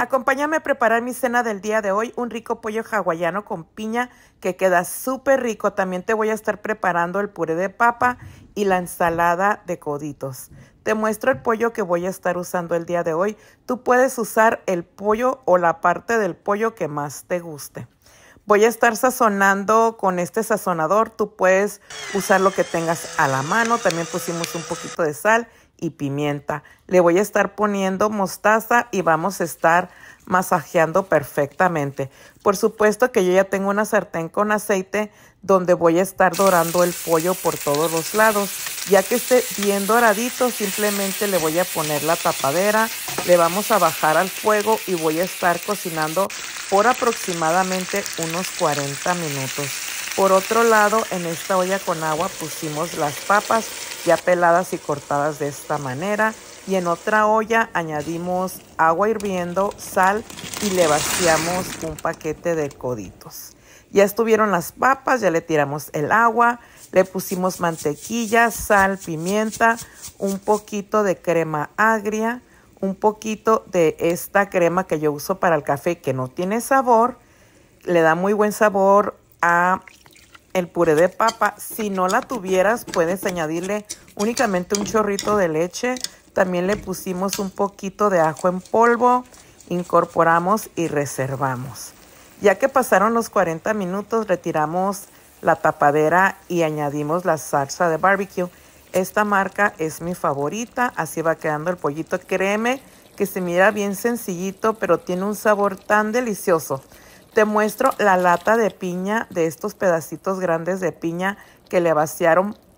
Acompáñame a preparar mi cena del día de hoy, un rico pollo hawaiano con piña que queda súper rico. También te voy a estar preparando el puré de papa y la ensalada de coditos. Te muestro el pollo que voy a estar usando el día de hoy. Tú puedes usar el pollo o la parte del pollo que más te guste. Voy a estar sazonando con este sazonador. Tú puedes usar lo que tengas a la mano. También pusimos un poquito de sal y pimienta. Le voy a estar poniendo mostaza y vamos a estar masajeando perfectamente. Por supuesto que yo ya tengo una sartén con aceite donde voy a estar dorando el pollo por todos los lados. Ya que esté bien doradito, simplemente le voy a poner la tapadera, le vamos a bajar al fuego y voy a estar cocinando por aproximadamente unos 40 minutos. Por otro lado, en esta olla con agua pusimos las papas ya peladas y cortadas de esta manera. Y en otra olla añadimos agua hirviendo, sal y le vaciamos un paquete de coditos. Ya estuvieron las papas, ya le tiramos el agua, le pusimos mantequilla, sal, pimienta, un poquito de crema agria, un poquito de esta crema que yo uso para el café que no tiene sabor, le da muy buen sabor a el puré de papa. Si no la tuvieras, puedes añadirle únicamente un chorrito de leche. También le pusimos un poquito de ajo en polvo, incorporamos y reservamos. Ya que pasaron los 40 minutos, retiramos la tapadera y añadimos la salsa de barbecue. Esta marca es mi favorita, así va quedando el pollito. Créeme que se mira bien sencillito, pero tiene un sabor tan delicioso. Te muestro la lata de piña de estos pedacitos grandes de piña que le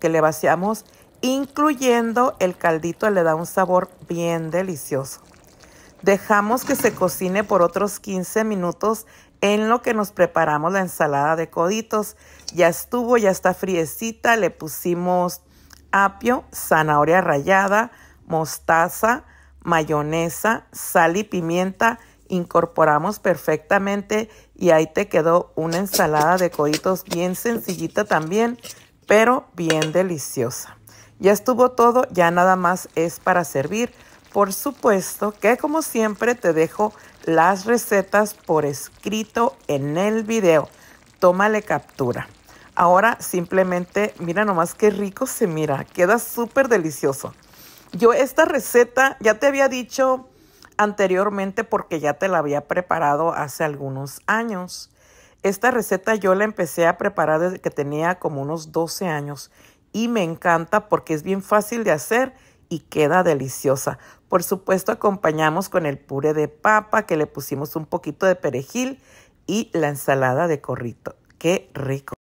que le vaciamos, incluyendo el caldito, le da un sabor bien delicioso. Dejamos que se cocine por otros 15 minutos en lo que nos preparamos la ensalada de coditos. Ya estuvo, ya está friecita, le pusimos apio, zanahoria rallada, mostaza, mayonesa, sal y pimienta incorporamos perfectamente y ahí te quedó una ensalada de coditos bien sencillita también, pero bien deliciosa. Ya estuvo todo, ya nada más es para servir. Por supuesto que como siempre te dejo las recetas por escrito en el video. Tómale captura. Ahora simplemente mira nomás qué rico se mira, queda súper delicioso. Yo esta receta ya te había dicho anteriormente porque ya te la había preparado hace algunos años. Esta receta yo la empecé a preparar desde que tenía como unos 12 años y me encanta porque es bien fácil de hacer y queda deliciosa. Por supuesto acompañamos con el puré de papa que le pusimos un poquito de perejil y la ensalada de corrito. ¡Qué rico!